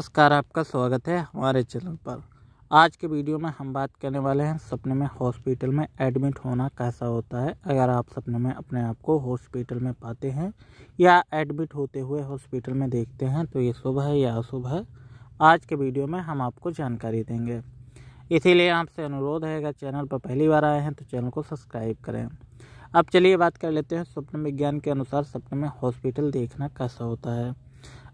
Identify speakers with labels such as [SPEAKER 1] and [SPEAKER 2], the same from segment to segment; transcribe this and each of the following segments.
[SPEAKER 1] नमस्कार आपका स्वागत है हमारे चैनल पर आज के वीडियो में हम बात करने वाले हैं सपने में हॉस्पिटल में एडमिट होना कैसा होता है अगर आप सपने में अपने आप को हॉस्पिटल में पाते हैं या एडमिट होते हुए हॉस्पिटल में देखते हैं तो ये शुभ है या अशुभ है आज के वीडियो में हम आपको जानकारी देंगे इसीलिए आपसे अनुरोध है अगर चैनल पर पहली बार आए हैं तो चैनल को सब्सक्राइब करें अब चलिए बात कर लेते हैं स्वप्न विज्ञान के अनुसार सपने में हॉस्पिटल देखना कैसा होता है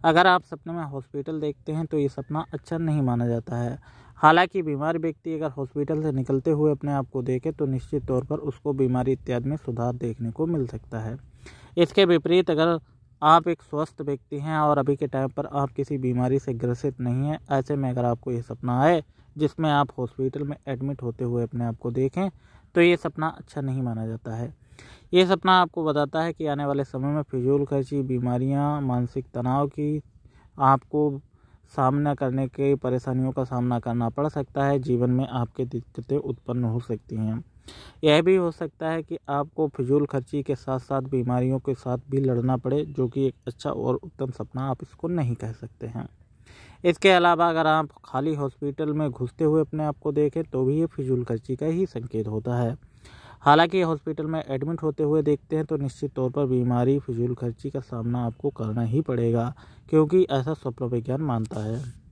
[SPEAKER 1] अगर आप सपने में हॉस्पिटल देखते हैं तो ये सपना अच्छा नहीं माना जाता है हालांकि बीमार व्यक्ति अगर हॉस्पिटल से निकलते हुए अपने आप को देखे तो निश्चित तौर पर उसको बीमारी इत्यादि में सुधार देखने को मिल सकता है इसके विपरीत अगर आप एक स्वस्थ व्यक्ति हैं और अभी के टाइम पर आप किसी बीमारी से ग्रसित नहीं हैं ऐसे में अगर आपको ये सपना आए जिसमें आप हॉस्पिटल में एडमिट होते हुए अपने आप को देखें तो ये सपना अच्छा नहीं माना जाता है ये सपना आपको बताता है कि आने वाले समय में फिजूल खर्ची बीमारियाँ मानसिक तनाव की आपको सामना करने के परेशानियों का सामना करना पड़ सकता है जीवन में आपके दिक्कतें उत्पन्न हो सकती हैं यह भी हो सकता है कि आपको फिजूल खर्ची के साथ साथ बीमारियों के साथ भी लड़ना पड़े जो कि एक अच्छा और उत्तम सपना आप इसको नहीं कह सकते हैं इसके अलावा अगर आप खाली हॉस्पिटल में घुसते हुए अपने आप को देखें तो भी ये फिजूल खर्ची का ही संकेत होता है हालांकि हॉस्पिटल में एडमिट होते हुए देखते हैं तो निश्चित तौर पर बीमारी फिजूल खर्ची का सामना आपको करना ही पड़ेगा क्योंकि ऐसा स्वप्न विज्ञान मानता है